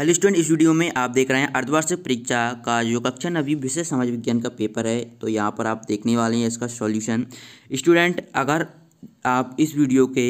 hello student इस video में आप देख रहे हैं अर्धवार्षिक परीक्षा का जो कक्षा नवी विशेष समाज विज्ञान का पेपर है तो यहाँ पर आप देखने वाले हैं इसका सॉल्यूशन स्टूडेंट अगर आप इस वीडियो के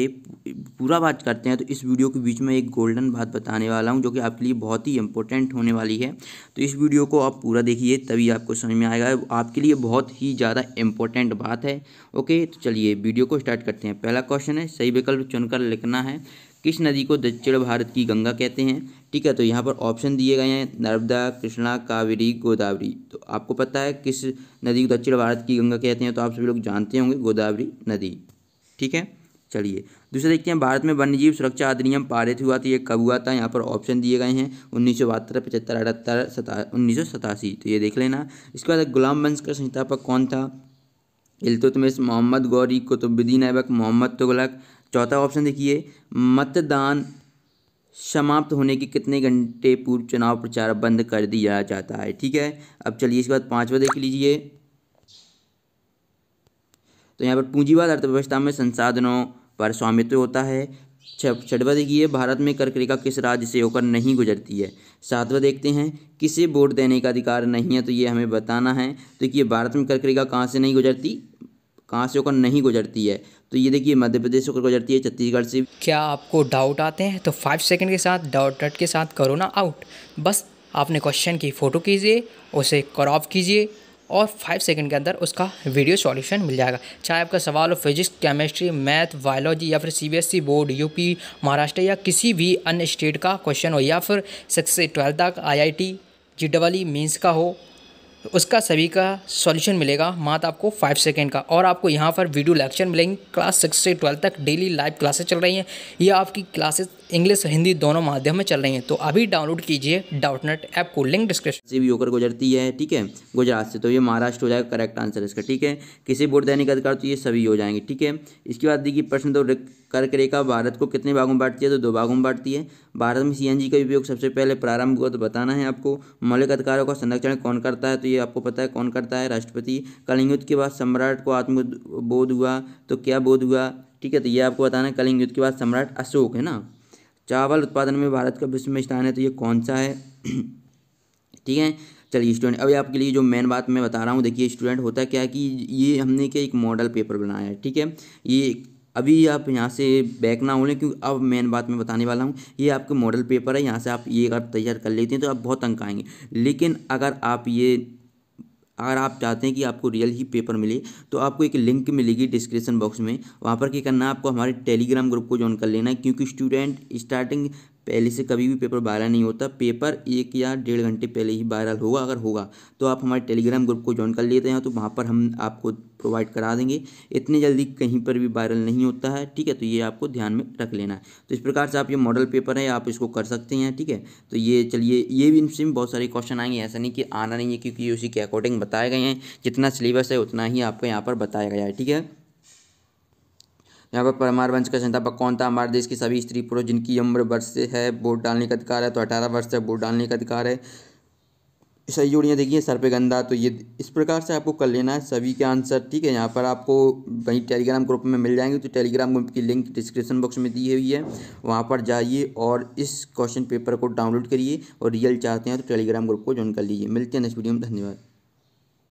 पूरा बात करते हैं तो इस वीडियो के बीच में एक गोल्डन बात बताने वाला हूँ जो कि आपके लिए बहुत ही इंपॉर्टेंट होने वाली है तो इस वीडियो को आप पूरा देखिए तभी आपको समझ में आएगा आपके लिए बहुत ही ज़्यादा इम्पोर्टेंट बात है ओके तो चलिए वीडियो को स्टार्ट करते हैं पहला क्वेश्चन है सही विकल्प चुनकर लिखना है किस नदी को दक्षिण भारत की गंगा कहते हैं ठीक है तो यहाँ पर ऑप्शन दिए गए हैं नर्मदा कृष्णा कावेरी गोदावरी तो आपको पता है किस नदी को दक्षिण भारत की गंगा कहते हैं तो आप सभी लोग जानते होंगे गोदावरी नदी ठीक है चलिए दूसरा देखते हैं भारत में वन्यजीव सुरक्षा अधिनियम पारित हुआ था तो ये कब हुआ था यहाँ पर ऑप्शन दिए गए हैं उन्नीस सौ बहत्तर पचहत्तर अठहत्तर सता उन्नीस सौ सतासी तो ये देख लेना इसके बाद गुलाम वंश का संस्थापक कौन था इल्तुतमिश मोहम्मद गौरी कुतुबुद्दीन ऐबक मोहम्मद तुगलक चौथा ऑप्शन देखिए मतदान समाप्त होने के कितने घंटे पूर्व चुनाव प्रचार बंद कर दिया जाता है ठीक है अब चलिए इसके बाद पाँचवा देख लीजिए तो यहाँ पर पूंजीवाद अर्थव्यवस्था में संसाधनों पर स्वामित्व होता है छठवा देखिए भारत में कर्क रेखा किस राज्य से होकर नहीं गुजरती है सातवा देखते हैं किसे वोट देने का अधिकार नहीं है तो ये हमें बताना है तो कि भारत में कर्क रेखा कहाँ से नहीं गुजरती कहाँ से होकर नहीं गुजरती है तो ये देखिए मध्य प्रदेश होकर गुजरती है छत्तीसगढ़ से क्या आपको डाउट आते हैं तो फाइव सेकेंड के साथ डाउट डट के साथ करो ना आउट बस आपने क्वेश्चन की फ़ोटो कीजिए उसे क्रॉप कीजिए और फाइव सेकंड के अंदर उसका वीडियो सॉल्यूशन मिल जाएगा चाहे आपका सवाल हो फिजिक्स केमिस्ट्री मैथ बायोलॉजी या फिर सीबीएसई बोर्ड यूपी महाराष्ट्र या किसी भी अन्य स्टेट का क्वेश्चन हो या फिर सिक्स से ट्वेल्थ तक IIT J double E mains का हो उसका सभी का सॉल्यूशन मिलेगा मात आपको फाइव सेकेंड का और आपको यहाँ पर वीडियो लेक्चर मिलेंगे क्लास सिक्स से ट्वेल्थ तक डेली लाइव क्लासेस चल रही हैं ये आपकी क्लासेस इंग्लिश और हिंदी दोनों माध्यम में चल रही हैं तो अभी डाउनलोड कीजिए डाउटनेट ऐप को लिंक डिस्क्रिप्शन से भी होकर गुजरती है ठीक है गुजरात से तो ये महाराष्ट्र हो जाएगा करेक्ट आंसर इसका ठीक है किसी बोर्ड दैनिक अधिकार तो ये सभी हो जाएंगे ठीक है इसके बाद देखिए प्रश्न तो कर्क रेखा भारत को कितने भागों में बांटती है तो दो भागों में बांटती है भारत में सीएनजी का उपयोग सबसे पहले प्रारंभ हुआ तो बताना है आपको मौलिक अधिकारों का संरक्षण कौन करता है तो ये ये आपको पता है कौन करता है राष्ट्रपति कलिंग युद्ध के बाद सम्राट को आत्मबोध हुआ तो क्या बोध हुआ ठीक है तो ये आपको बताना है कलिंग युद्ध के बाद सम्राट अशोक है ना चावल उत्पादन में भारत का विश्व में स्थान है तो ये कौन सा है ठीक है चलिए स्टूडेंट अभी आपके लिए जो मेन बात मैं बता रहा हूँ देखिए स्टूडेंट होता क्या है कि ये हमने क्या एक मॉडल पेपर बनाया है ठीक है ये अभी आप यहाँ से बैक ना हो लें क्योंकि अब मेन बात मैं बताने वाला हूँ ये आपके मॉडल पेपर है यहाँ से आप ये अगर तैयार कर लेते हैं तो आप बहुत अंक आएंगे लेकिन अगर आप ये अगर आप चाहते हैं कि आपको रियल ही पेपर मिले तो आपको एक लिंक मिलेगी डिस्क्रिप्शन बॉक्स में वहाँ पर क्या करना है आपको हमारे टेलीग्राम ग्रुप को ज्वाइन कर लेना है क्योंकि स्टूडेंट स्टार्टिंग पहले से कभी भी पेपर वायरल नहीं होता पेपर एक या डेढ़ घंटे पहले ही वायरल होगा अगर होगा तो आप हमारे टेलीग्राम ग्रुप को ज्वाइन कर लेते हैं तो वहाँ पर हम आपको प्रोवाइड करा देंगे इतने जल्दी कहीं पर भी वायरल नहीं होता है ठीक है तो ये आपको ध्यान में रख लेना है तो इस प्रकार से आप ये मॉडल पेपर है आप इसको कर सकते हैं ठीक है तो ये चलिए ये भी इनसे बहुत सारे क्वेश्चन आएंगे ऐसा नहीं कि आना नहीं है क्योंकि उसी के अकॉर्डिंग बताए गए हैं जितना सिलेबस है उतना ही आपको यहाँ पर बताया गया है ठीक है यहाँ पर परमार वंश का संस्थापक कौन था हमारे देश की सभी स्त्री पुरुष जिनकी उम्र वर्ष से है वोट डालने का अधिकार है तो अठारह वर्ष से वोट डालने का अधिकार है सही जोड़ियाँ देखिए सर पे गंदा तो ये इस प्रकार से आपको कर लेना है सभी के आंसर ठीक है यहाँ पर आपको वहीं टेलीग्राम ग्रुप में मिल जाएंगे तो टेलीग्राम ग्रुप की लिंक डिस्क्रिप्शन बॉक्स में दी हुई है वहाँ पर जाइए और इस क्वेश्चन पेपर को डाउनलोड करिए और रियल चाहते हैं तो टेलीग्राम ग्रुप को ज्वाइन कर लीजिए मिलते हैं नेक्स्ट वीडियो में धन्यवाद